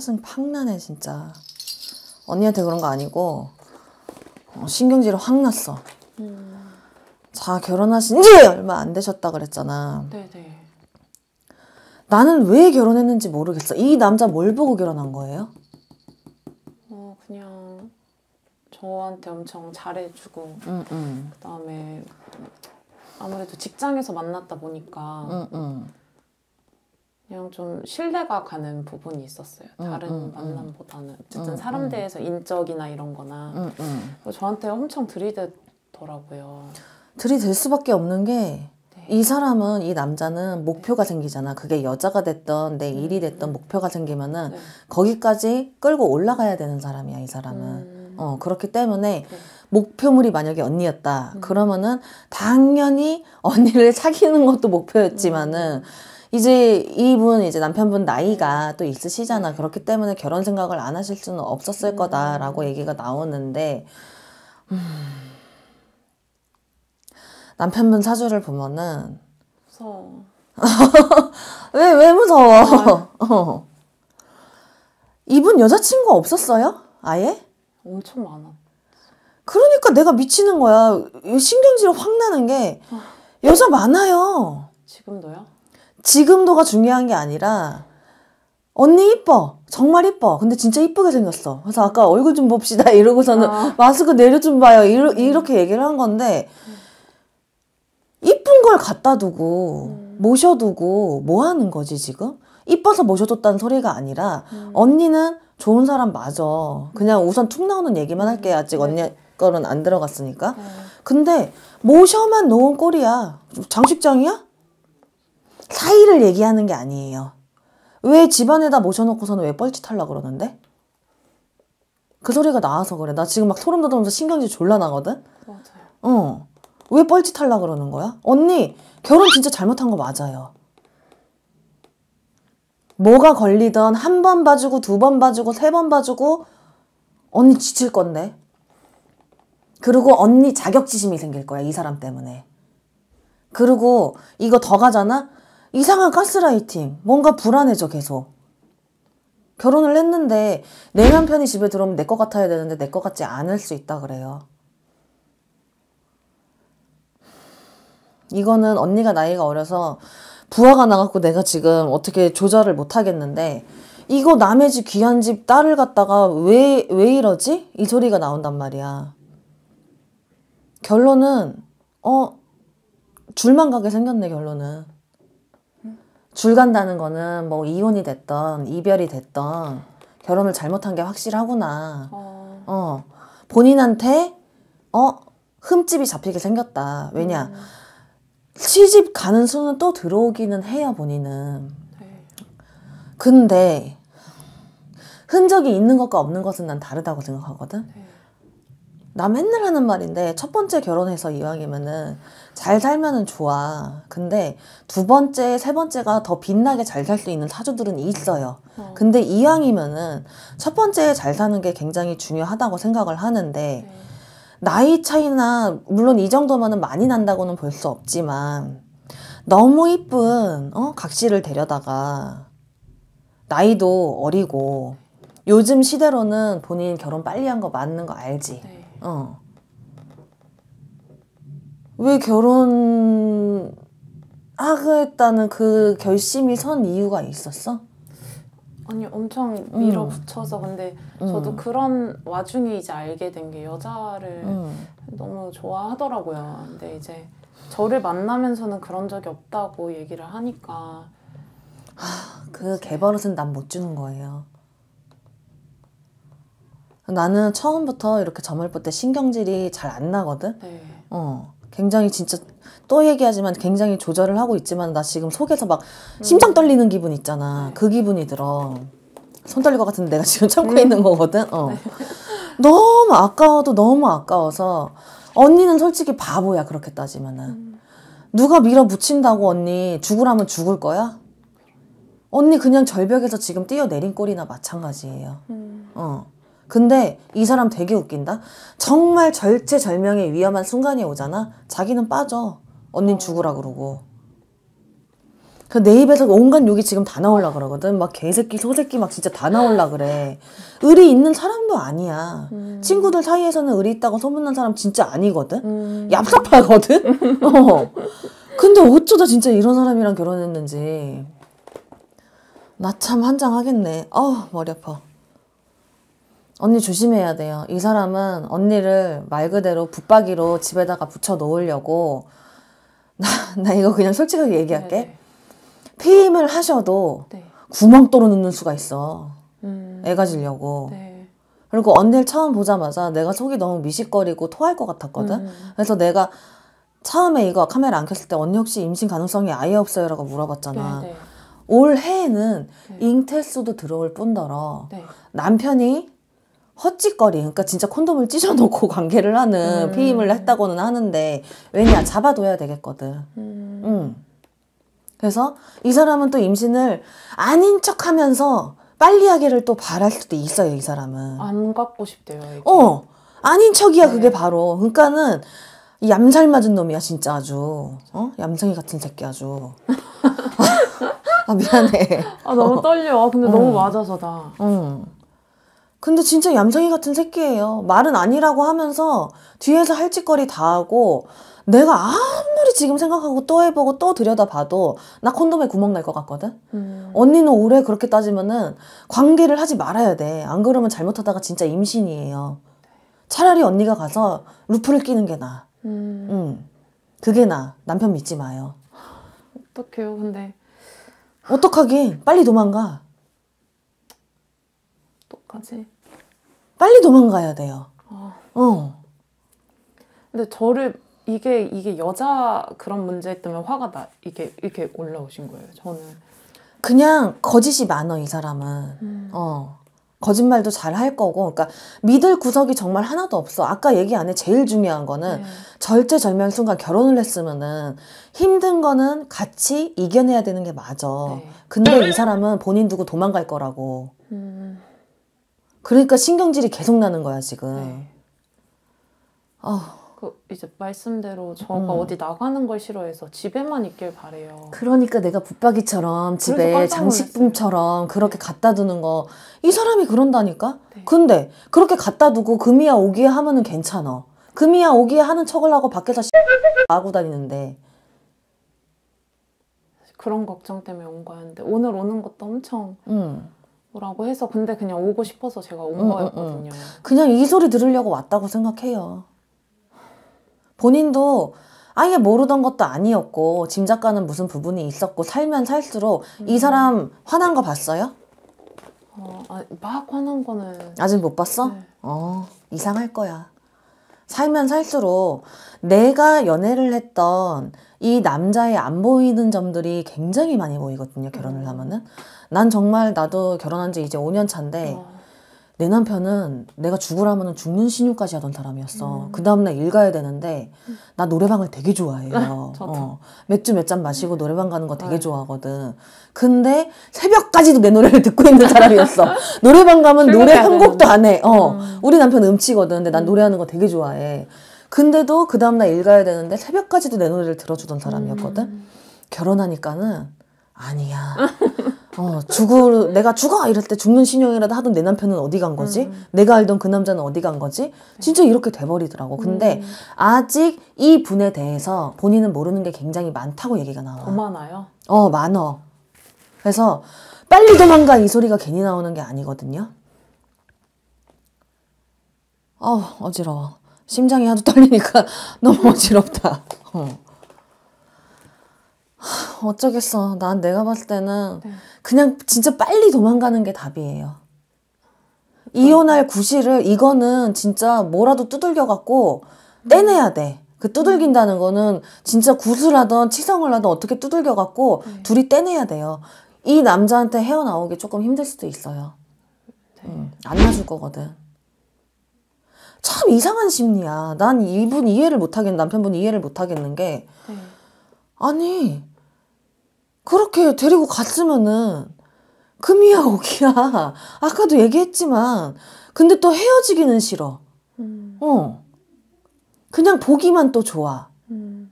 짜증 팍 나네 진짜 언니한테 그런 거 아니고 어, 신경질이 확 났어 음. 자 결혼하신 지 얼마 안 되셨다 그랬잖아 네네. 나는 왜 결혼했는지 모르겠어 이 남자 뭘 보고 결혼한 거예요? 어 그냥 저한테 엄청 잘해주고 음, 음. 그다음에 아무래도 직장에서 만났다 보니까 음, 좀 신뢰가 가는 부분이 있었어요. 음, 다른 음, 음, 만남보다는 어쨌든 음, 사람 대해서 인적이나 이런 거나 뭐 저한테 엄청 들이대더라고요. 들이댈 수밖에 없는 게이 네. 사람은 이 남자는 목표가 네. 생기잖아. 그게 여자가 됐던 내 일이 됐던 목표가 생기면은 네. 거기까지 끌고 올라가야 되는 사람이야 이 사람은. 음. 어 그렇기 때문에 네. 목표물이 만약에 언니였다. 음. 그러면은 당연히 언니를 사귀는 것도 목표였지만은. 음. 이제 이분 이제 남편분 나이가 또 있으시잖아. 그렇기 때문에 결혼 생각을 안 하실 수는 없었을 음. 거다라고 얘기가 나오는데 음, 남편분 사주를 보면은 무서워. 왜, 왜 무서워? 어. 이분 여자친구 없었어요? 아예? 엄청 많아. 그러니까 내가 미치는 거야. 신경질 확 나는 게 어. 여자 많아요. 지금도요? 지금도가 중요한 게 아니라 언니 이뻐 정말 이뻐 근데 진짜 이쁘게 생겼어 그래서 아까 얼굴 좀 봅시다 이러고서는 아. 마스크 내려 좀 봐요 이러, 이렇게 얘기를 한 건데 이쁜 걸 갖다 두고 음. 모셔두고 뭐 하는 거지 지금 이뻐서 모셔줬다는 소리가 아니라 음. 언니는 좋은 사람 맞어 그냥 음. 우선 툭 나오는 얘기만 할게 아직 네. 언니 거는 안 들어갔으니까 네. 근데 모셔만 놓은 꼴이야 장식장이야 사이를 얘기하는 게 아니에요. 왜 집안에다 모셔놓고서는 왜 뻘짓하려 그러는데? 그 소리가 나와서 그래. 나 지금 막 소름 돋으면서 신경질 졸라 나거든? 맞아요. 어. 왜 뻘짓하려 그러는 거야? 언니, 결혼 진짜 잘못한 거 맞아요. 뭐가 걸리던한 번 봐주고 두 번 봐주고 세 번 봐주고 언니 지칠 건데. 그리고 언니 자격지심이 생길 거야, 이 사람 때문에. 그리고 이거 더 가잖아? 이상한 가스라이팅. 뭔가 불안해져 계속. 결혼을 했는데 내 남편이 집에 들어오면 내 것 같아야 되는데 내 것 같지 않을 수 있다 그래요. 이거는 언니가 나이가 어려서 부하가 나갖고 내가 지금 어떻게 조절을 못 하겠는데 이거 남의 집 귀한 집 딸을 갖다가 왜, 왜 이러지? 이 소리가 나온단 말이야. 결론은, 어, 줄만 가게 생겼네, 결론은. 줄 간다는 거는 뭐 이혼이 됐던 이별이 됐던 결혼을 잘못한 게 확실하구나. 어. 어. 본인한테 어 흠집이 잡히게 생겼다. 왜냐 음. 시집 가는 수는 또 들어오기는 해요 본인은. 네. 근데 흔적이 있는 것과 없는 것은 난 다르다고 생각하거든. 네. 나 맨날 하는 말인데 첫 번째 결혼해서 이왕이면은 잘 살면은 좋아. 근데 두 번째, 세 번째가 더 빛나게 잘 살 수 있는 사주들은 있어요. 어. 근데 이왕이면은 첫 번째에 잘 사는 게 굉장히 중요하다고 생각을 하는데 음. 나이 차이나 물론 이 정도면은 많이 난다고는 볼 수 없지만 너무 이쁜 어? 각시를 데려다가 나이도 어리고 요즘 시대로는 본인 결혼 빨리 한 거 맞는 거 알지? 네. 어. 왜 결혼 하겠다는 그 결심이 선 이유가 있었어? 아니 엄청 음. 밀어붙여서 근데 저도 음. 그런 와중에 이제 알게 된 게 여자를 음. 너무 좋아하더라고요. 근데 이제 저를 만나면서는 그런 적이 없다고 얘기를 하니까 하, 아, 그 개버릇은 난 못 주는 거예요. 나는 처음부터 이렇게 점을 볼때 신경질이 잘 안 나거든. 네. 어. 굉장히 진짜 또 얘기하지만 굉장히 조절을 하고 있지만 나 지금 속에서 막 심장 떨리는 기분 있잖아. 그 기분이 들어. 손 떨릴 것 같은데 내가 지금 참고 음. 있는 거거든. 어. 네. 너무 아까워도 너무 아까워서 언니는 솔직히 바보야 그렇게 따지면은 음. 누가 밀어붙인다고 언니 죽으라면 죽을 거야? 언니 그냥 절벽에서 지금 뛰어내린 꼴이나 마찬가지예요. 음. 어. 근데 이 사람 되게 웃긴다. 정말 절체절명의 위험한 순간이 오잖아. 자기는 빠져. 언닌 죽으라 그러고. 그 내 입에서 온갖 욕이 지금 다 나올라 그러거든. 막 개새끼, 소새끼 막 진짜 다 나올라 그래. 의리 있는 사람도 아니야. 음. 친구들 사이에서는 의리 있다고 소문난 사람 진짜 아니거든. 음. 얍삽하거든. 어. 근데 어쩌다 진짜 이런 사람이랑 결혼했는지. 나 참환장 하겠네. 어우 머리 아파. 언니 조심해야 돼요. 이 사람은 언니를 말 그대로 붙박이로 집에다가 붙여 놓으려고 나, 나 이거 그냥 솔직하게 얘기할게. 네네. 네. 피임을 하셔도 네. 구멍 뚫어 넣는 수가 있어. 음. 애가 지려고. 네. 그리고 언니를 처음 보자마자 내가 속이 너무 미식거리고 토할 것 같았거든. 음. 그래서 내가 처음에 이거 카메라 안 켰을 때 언니 혹시 임신 가능성이 아예 없어요? 라고 물어봤잖아. 네네. 올 해에는 네. 잉태수도 들어올 뿐더러 네. 남편이 헛짓거리 그러니까 진짜 콘돔을 찢어놓고 관계를 하는 음. 피임을 했다고는 하는데 왜냐 잡아둬야 되겠거든 음. 음. 그래서 이 사람은 또 임신을 아닌 척하면서 빨리 하기를 또 바랄 수도 있어요 이 사람은 안 갖고 싶대요 이게. 어 아닌 척이야 네. 그게 바로 그러니까는 얌살 맞은 놈이야 진짜 아주 어 얌생이 같은 새끼 아주 아 미안해 아 너무 떨려 아, 근데 어. 너무 맞아서 나 응. 근데 진짜 얌생이 같은 새끼예요. 말은 아니라고 하면서 뒤에서 할 짓거리 다 하고 내가 아무리 지금 생각하고 또 해보고 또 들여다봐도 나 콘돔에 구멍 날 것 같거든. 음. 언니는 올해 그렇게 따지면은 관계를 하지 말아야 돼. 안 그러면 잘못하다가 진짜 임신이에요. 차라리 언니가 가서 루프를 끼는 게 나. 음. 음. 그게 나. 남편 믿지 마요. 어떡해요, 근데. 어떡하긴. 빨리 도망가. 거지. 빨리 도망가야 돼요. 어. 어. 근데 저를 이게 이게 여자 그런 문제 때문에 화가 나 이게 이렇게 올라오신 거예요. 저는 그냥 거짓이 많어 이 사람은. 음. 어. 거짓말도 잘 할 거고, 그러니까 믿을 구석이 정말 하나도 없어. 아까 얘기 안에 제일 중요한 거는 네. 절제절명 순간 결혼을 했으면은 힘든 거는 같이 이겨내야 되는 게 맞아. 네. 근데 이 사람은 본인 두고 도망갈 거라고. 음. 그러니까 신경질이 계속 나는 거야 지금. 네. 어. 그 이제 말씀대로 저가 음. 어디 나가는 걸 싫어해서 집에만 있길 바래요. 그러니까 내가 붙박이처럼 집에 장식품처럼 그렇게 네. 갖다 두는 거 이 사람이 그런다니까. 네. 근데 그렇게 갖다 두고 금이야 오기에 하면은 괜찮아. 금이야 오기에 하는 척을 하고 밖에서 하고 다니는데. 그런 걱정 때문에 온 거였는데 오늘 오는 것도 엄청. 음. 라고 해서 근데 그냥 오고 싶어서 제가 온 응, 거였거든요. 응, 응. 그냥 이 소리 들으려고 왔다고 생각해요. 본인도 아예 모르던 것도 아니었고 짐작가는 무슨 부분이 있었고 살면 살수록 이 음. 사람 화난 거 봤어요? 어, 아, 막 화난 거는 아직 못 봤어? 네. 어 이상할 거야. 살면 살수록 내가 연애를 했던 이 남자의 안 보이는 점들이 굉장히 많이 보이거든요. 결혼을 음. 하면은. 난 정말 나도 결혼한 지 이제 5년 차인데 어. 내 남편은 내가 죽으라면 죽는 신용까지 하던 사람이었어. 음. 그 다음날 일 가야 되는데, 음. 나 노래방을 되게 좋아해요. 어, 맥주 몇 잔 마시고 노래방 가는 거 되게 네. 좋아하거든. 근데 새벽까지도 내 노래를 듣고 있는 사람이었어. 노래방 가면 노래 한 곡도 안 해. 어. 음. 우리 남편 음치거든. 근데 난 음. 노래하는 거 되게 좋아해. 근데도 그 다음날 일 가야 되는데 새벽까지도 내 노래를 들어주던 사람이었거든. 음. 결혼하니까는 아니야. 어, 죽을 내가 죽어 이럴 때 죽는 신용이라도 하던 내 남편은 어디 간 거지? 음. 내가 알던 그 남자는 어디 간 거지? 진짜 이렇게 돼버리더라고. 근데 음. 아직 이 분에 대해서 본인은 모르는 게 굉장히 많다고 얘기가 나와. 더 많아요? 어, 많어. 그래서 빨리 도망가 이 소리가 괜히 나오는 게 아니거든요. 어, 어지러워. 심장이 하도 떨리니까 너무 어지럽다. 어. 어쩌겠어. 난 내가 봤을 때는 네. 그냥 진짜 빨리 도망가는 게 답이에요. 이혼할 구실을 이거는 진짜 뭐라도 두들겨 갖고 떼내야 돼. 그 두들긴다는 거는 진짜 구슬 하던 치성을 하던 어떻게 두들겨 갖고 네. 둘이 떼내야 돼요. 이 남자한테 헤어나오기 조금 힘들 수도 있어요. 네. 음, 안 놔줄 거거든. 참 이상한 심리야. 난 이분 이해를 못 하겠, 남편분 이해를 못 하겠는 게, 네. 아니, 그렇게 데리고 갔으면은 금이야 오기야 아까도 얘기했지만 근데 또 헤어지기는 싫어 음. 어 그냥 보기만 또 좋아 음.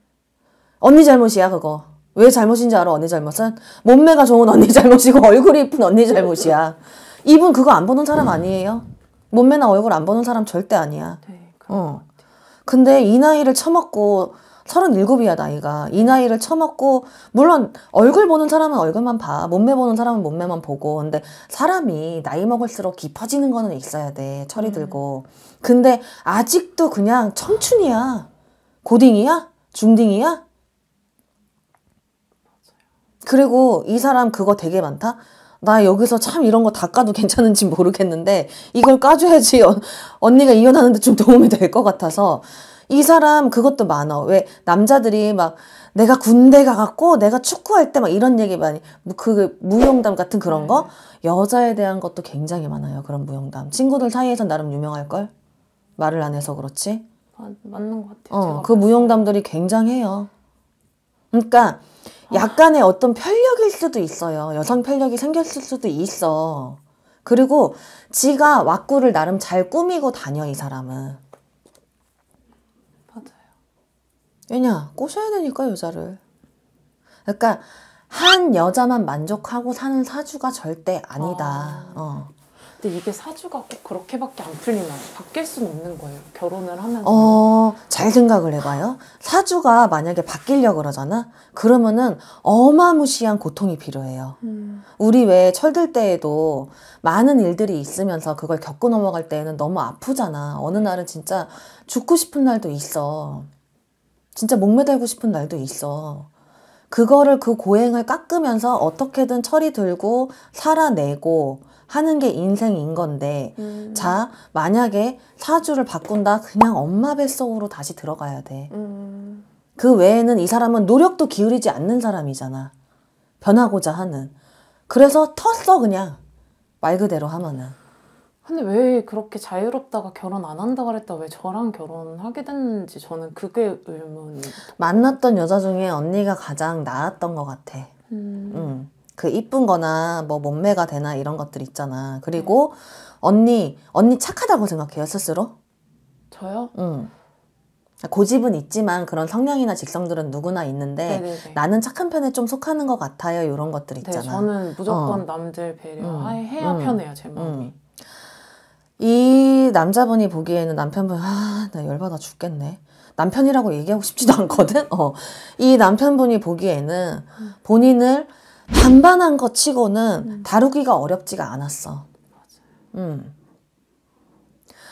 언니 잘못이야 그거 왜 잘못인지 알아 언니 잘못은 몸매가 좋은 언니 잘못이고 얼굴이 이쁜 언니 잘못이야 이분 그거 안 보는 사람 아니에요 몸매나 얼굴 안 보는 사람 절대 아니야 네, 어 근데 이 나이를 처먹고 37이야 나이가 이 나이를 처먹고 물론 얼굴 보는 사람은 얼굴만 봐 몸매 보는 사람은 몸매만 보고 근데 사람이 나이 먹을수록 깊어지는 거는 있어야 돼 철이 음. 들고 근데 아직도 그냥 청춘이야 고딩이야 중딩이야 그리고 이 사람 그거 되게 많다 나 여기서 참 이런 거 다 까도 괜찮은지 모르겠는데 이걸 까줘야지 언니가 이혼하는데 좀 도움이 될 것 같아서 이 사람 그것도 많아. 왜 남자들이 막 내가 군대 가갖고 내가 축구할 때 막 이런 얘기 많이 뭐 그 무용담 같은 그런 네. 거 여자에 대한 것도 굉장히 많아요. 그런 무용담. 친구들 사이에서 나름 유명할 걸. 말을 안 해서 그렇지. 아, 맞는 것 같아요. 어, 그 봤어요. 무용담들이 굉장해요. 그러니까 아. 약간의 아. 어떤 편력일 수도 있어요. 여성 편력이 생겼을 수도 있어. 그리고 지가 왁구를 나름 잘 꾸미고 다녀 이 사람은. 왜냐? 꼬셔야 되니까 여자를. 그러니까 한 여자만 만족하고 사는 사주가 절대 아니다. 아... 어. 근데 이게 사주가 꼭 그렇게밖에 안 풀리나요? 바뀔 수는 없는 거예요. 결혼을 하면서. 어, 잘 생각을 해봐요. 사주가 만약에 바뀌려 그러잖아? 그러면은 어마무시한 고통이 필요해요. 음. 우리 왜 철들 때에도 많은 일들이 있으면서 그걸 겪고 넘어갈 때에는 너무 아프잖아. 어느 날은 진짜 죽고 싶은 날도 있어. 진짜 목매달고 싶은 날도 있어. 그거를 그 고행을 깎으면서 어떻게든 철이 들고 살아내고 하는 게 인생인 건데 음. 자 만약에 사주를 바꾼다 그냥 엄마 뱃속으로 다시 들어가야 돼그 음. 외에는 이 사람은 노력도 기울이지 않는 사람이잖아 변하고자 하는 그래서 텄어 그냥 말 그대로 하면은 근데 왜 그렇게 자유롭다가 결혼 안 한다 그랬다 왜 저랑 결혼하게 됐는지 저는 그게 의문이 만났던 여자 중에 언니가 가장 나았던 것 같아. 음. 음. 그 이쁜거나 뭐 몸매가 되나 이런 것들 있잖아. 그리고 네. 언니 언니 착하다고 생각해요 스스로? 저요? 음. 고집은 있지만 그런 성향이나 직성들은 누구나 있는데 네네네. 나는 착한 편에 좀 속하는 것 같아요 이런 것들 네, 있잖아. 네, 저는 무조건 어. 남들 배려 음. 해야 편해요 제 마음이. 이 남자분이 보기에는 남편분 아나 열받아 죽겠네 남편이라고 얘기하고 싶지도 않거든 어. 이 남편분이 보기에는 본인을 반반한 것 치고는 음. 다루기가 어렵지가 않았어 음.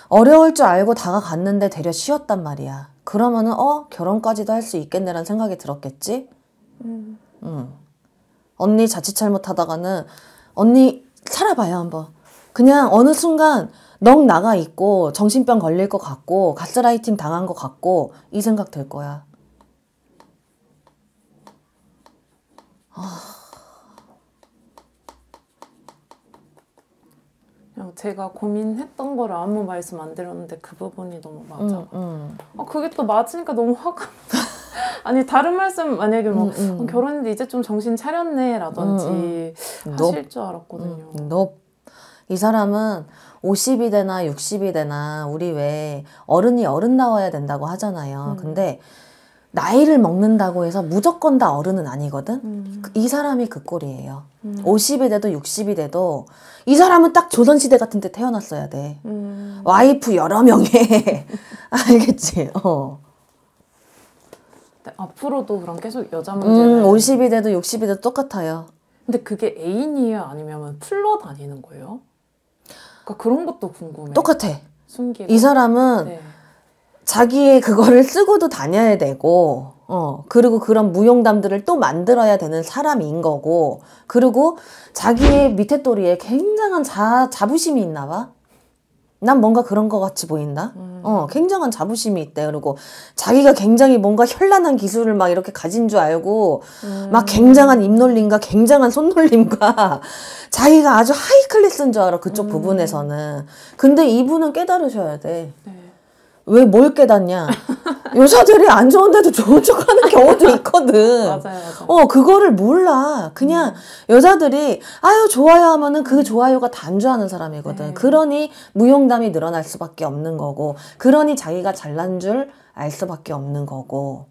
어려울 줄 알고 다가갔는데 되려 쉬웠단 말이야 그러면은 어 결혼까지도 할 수 있겠네라는 생각이 들었겠지 음. 음. 언니 자칫 잘못하다가는 언니 살아봐요 한번 그냥 어느 순간 넋 나가 있고 정신병 걸릴 것 같고 가스라이팅 당한 것 같고 이 생각 될 거야. 아... 제가 고민했던 거 아무 말씀 안 드렸는데 그 부분이 너무 맞아. 음, 음. 아, 그게 또 맞으니까 너무 화가. 아니 다른 말씀 만약에 뭐 음, 음. 결혼했는데 이제 좀 정신 차렸네라든지 음, 하실 줄 알았거든요. 음, 너이 사람은 50이 되나 60이 되나 우리 왜 어른이 어른다워야 된다고 하잖아요. 음. 근데 나이를 먹는다고 해서 무조건 다 어른은 아니거든? 음. 그, 이 사람이 그 꼴이에요. 음. 50이 돼도 60이 돼도 이 사람은 딱 조선시대 같은 때 태어났어야 돼. 음. 와이프 여러 명에. 알겠지? 어. 앞으로도 그럼 계속 여자 문제는. 음, 50이 돼도 60이 돼도 똑같아요. 근데 그게 애인이에요? 아니면 풀러 다니는 거예요? 그러니까 그런 것도 궁금해. 똑같아. 숨기고. 이 사람은 네. 자기의 그거를 쓰고도 다녀야 되고, 어, 그리고 그런 무용담들을 또 만들어야 되는 사람인 거고, 그리고 자기의 밑에 또리에 굉장한 자, 자부심이 있나 봐. 난 뭔가 그런 것 같이 보인다. 음. 어, 굉장한 자부심이 있다 그리고 자기가 굉장히 뭔가 현란한 기술을 막 이렇게 가진 줄 알고, 음. 막 굉장한 입놀림과 굉장한 손놀림과 자기가 아주 하이 클래스인 줄 알아. 그쪽 음. 부분에서는. 근데 이분은 깨달으셔야 돼. 네. 왜뭘 깨닫냐? 여자들이 안 좋은데도 좋은 척 하는 경우도 있거든. 맞아요, 맞아요. 어, 그거를 몰라. 그냥 음. 여자들이, 아유, 좋아요 하면은 그 좋아요가 단조하는 사람이거든. 네. 그러니 무용담이 늘어날 수밖에 없는 거고, 그러니 자기가 잘난 줄 알 수밖에 없는 거고.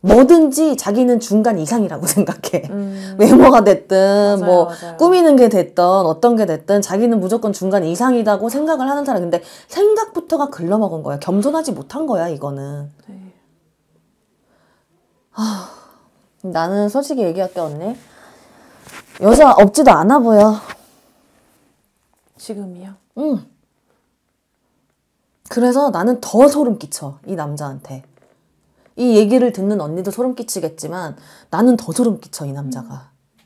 뭐든지 자기는 중간 이상이라고 생각해. 음. 외모가 됐든 맞아요, 뭐 맞아요. 꾸미는 게 됐든 어떤 게 됐든 자기는 무조건 중간 이상이라고 생각을 하는 사람. 근데 생각부터가 글러먹은 거야. 겸손하지 못한 거야 이거는. 네. 하, 아, 나는 솔직히 얘기할게 언니. 여자 없지도 않아 보여. 지금이요? 응. 그래서 나는 더 소름 끼쳐 이 남자한테. 이 얘기를 듣는 언니도 소름 끼치겠지만 나는 더 소름 끼쳐 이 남자가. 음.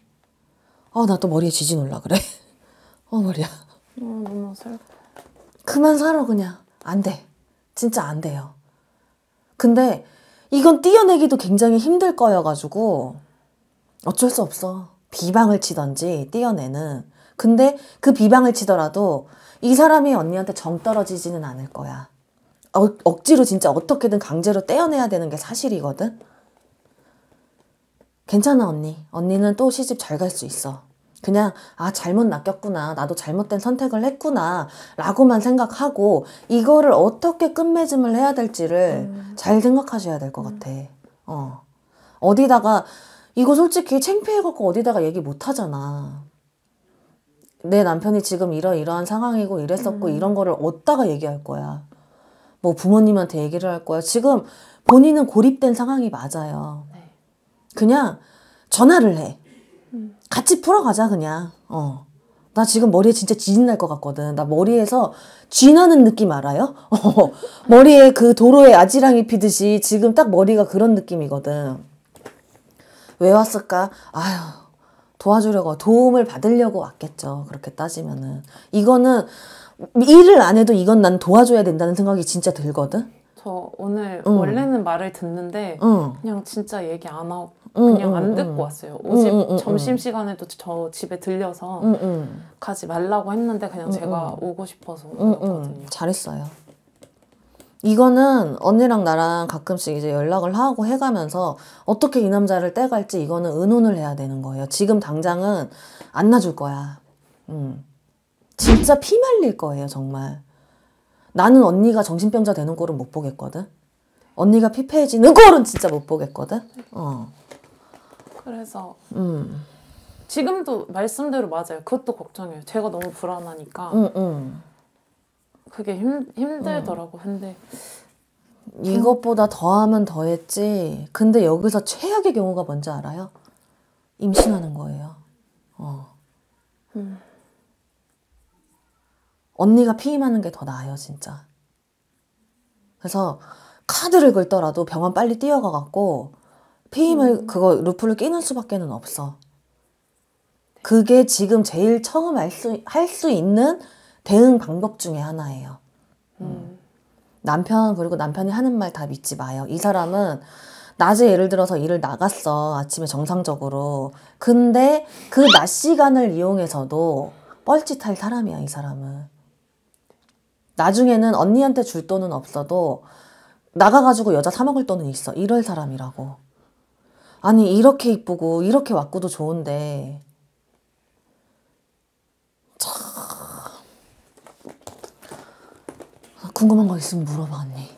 아나 또 머리에 지진 올라 그래. 어 머리야. 어, 너무 슬퍼. 그만 살아 그냥 안 돼. 진짜 안 돼요. 근데 이건 띄어내기도 굉장히 힘들 거여가지고 어쩔 수 없어. 비방을 치던지 띄어내는. 근데 그 비방을 치더라도 이 사람이 언니한테 정 떨어지지는 않을 거야. 어, 억지로 진짜 어떻게든 강제로 떼어내야 되는 게 사실이거든. 괜찮아 언니. 언니는 또 시집 잘 갈 수 있어. 그냥 아 잘못 낚였구나 나도 잘못된 선택을 했구나 라고만 생각하고 이거를 어떻게 끝맺음을 해야 될지를 음. 잘 생각하셔야 될 것 같아 음. 어 어디다가 이거 솔직히 창피해갖고 어디다가 얘기 못하잖아 내 남편이 지금 이러이러한 상황이고 이랬었고 음. 이런 거를 어디다가 얘기할 거야 뭐 부모님한테 얘기를 할 거야. 지금 본인은 고립된 상황이 맞아요. 네. 그냥 전화를 해. 음. 같이 풀어가자 그냥. 어. 나 지금 머리에 진짜 지진 날 것 같거든. 나 머리에서 쥐 나는 느낌 알아요? 어. 머리에 그 도로에 아지랑이 피듯이 지금 딱 머리가 그런 느낌이거든. 왜 왔을까? 아휴 도와주려고 도움을 받으려고 왔겠죠. 그렇게 따지면은 이거는 일을 안 해도 이건 난 도와줘야 된다는 생각이 진짜 들거든. 저 오늘 응. 원래는 말을 듣는데 응. 그냥 진짜 얘기 안 하고 그냥 응, 안 듣고 왔어요. 오집 점심 시간에도 저 집에 들려서 가지 말라고 했는데 그냥 제가 오고 싶어서 왔거든요. 잘했어요. 이거는 언니랑 나랑 가끔씩 이제 연락을 하고 해가면서 어떻게 이 남자를 떼갈지 이거는 의논을 해야 되는 거예요. 지금 당장은 안 놔줄 거야. 음. 진짜 피말릴 거예요 정말. 나는 언니가 정신병자 되는 꼴은 못 보겠거든. 언니가 피폐해지는 꼴은 진짜 못 보겠거든. 어. 그래서 음. 지금도 말씀대로 맞아요. 그것도 걱정해요. 제가 너무 불안하니까. 음, 음. 그게 힘, 힘들더라고. 근데 이것보다 더하면 더했지. 근데 여기서 최악의 경우가 뭔지 알아요? 임신하는 거예요. 어. 음. 언니가 피임하는 게 더 나아요, 진짜. 그래서 카드를 긁더라도 병원 빨리 뛰어가 갖고 피임을 음. 그거 루프를 끼는 수밖에는 없어. 그게 지금 제일 처음 할수 할 수 있는 대응 방법 중에 하나예요. 음. 음. 남편 그리고 남편이 하는 말 다 믿지 마요. 이 사람은 낮에 예를 들어서 일을 나갔어 아침에 정상적으로 근데 그 낮 시간을 이용해서도 뻘짓할 사람이야 이 사람은 나중에는 언니한테 줄 돈은 없어도 나가가지고 여자 사먹을 돈은 있어. 이럴 사람이라고. 아니, 이렇게 이쁘고, 이렇게 왔고도 좋은데. 참. 궁금한 거 있으면 물어봐, 언니.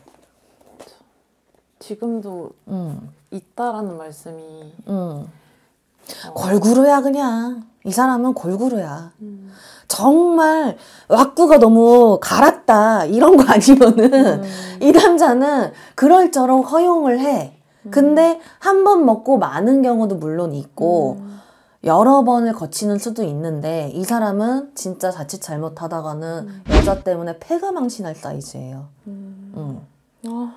지금도 음. 있다라는 말씀이. 음. 어... 걸그로야, 그냥. 이 사람은 골고루야. 음. 정말 왁구가 너무 갈았다 이런 거 아니면은 음. 이 남자는 그럴저럭 허용을 해. 음. 근데 한 번 먹고 많은 경우도 물론 있고 음. 여러 번을 거치는 수도 있는데 이 사람은 진짜 자칫 잘못하다가는 음. 여자 때문에 폐가 망신할 사이즈예요. 음. 어.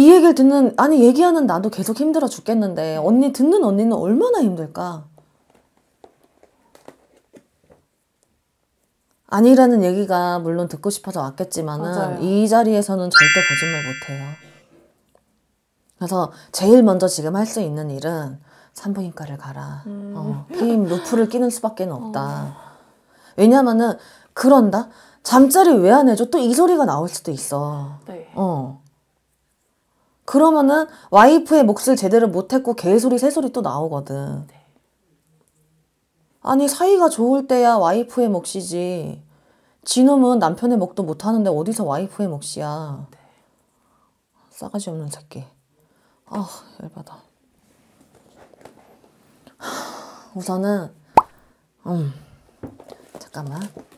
이 얘기를 듣는 아니 얘기하는 나도 계속 힘들어 죽겠는데 언니 듣는 언니는 얼마나 힘들까? 아니라는 얘기가 물론 듣고 싶어서 왔겠지만은 이 자리에서는 절대 거짓말 못해요. 그래서 제일 먼저 지금 할 수 있는 일은 산부인과를 가라. 음. 어, 루프를 끼는 수밖에 없다. 어. 왜냐면은 그런다. 잠자리 왜 안 해줘? 또 이 소리가 나올 수도 있어. 네. 어. 그러면은 와이프의 몫을 제대로 못했고 개소리 새소리 또 나오거든. 네. 아니 사이가 좋을 때야 와이프의 몫이지. 지놈은 남편의 몫도 못하는데 어디서 와이프의 몫이야. 네. 싸가지 없는 새끼. 아 열받아. 우선은 음 잠깐만.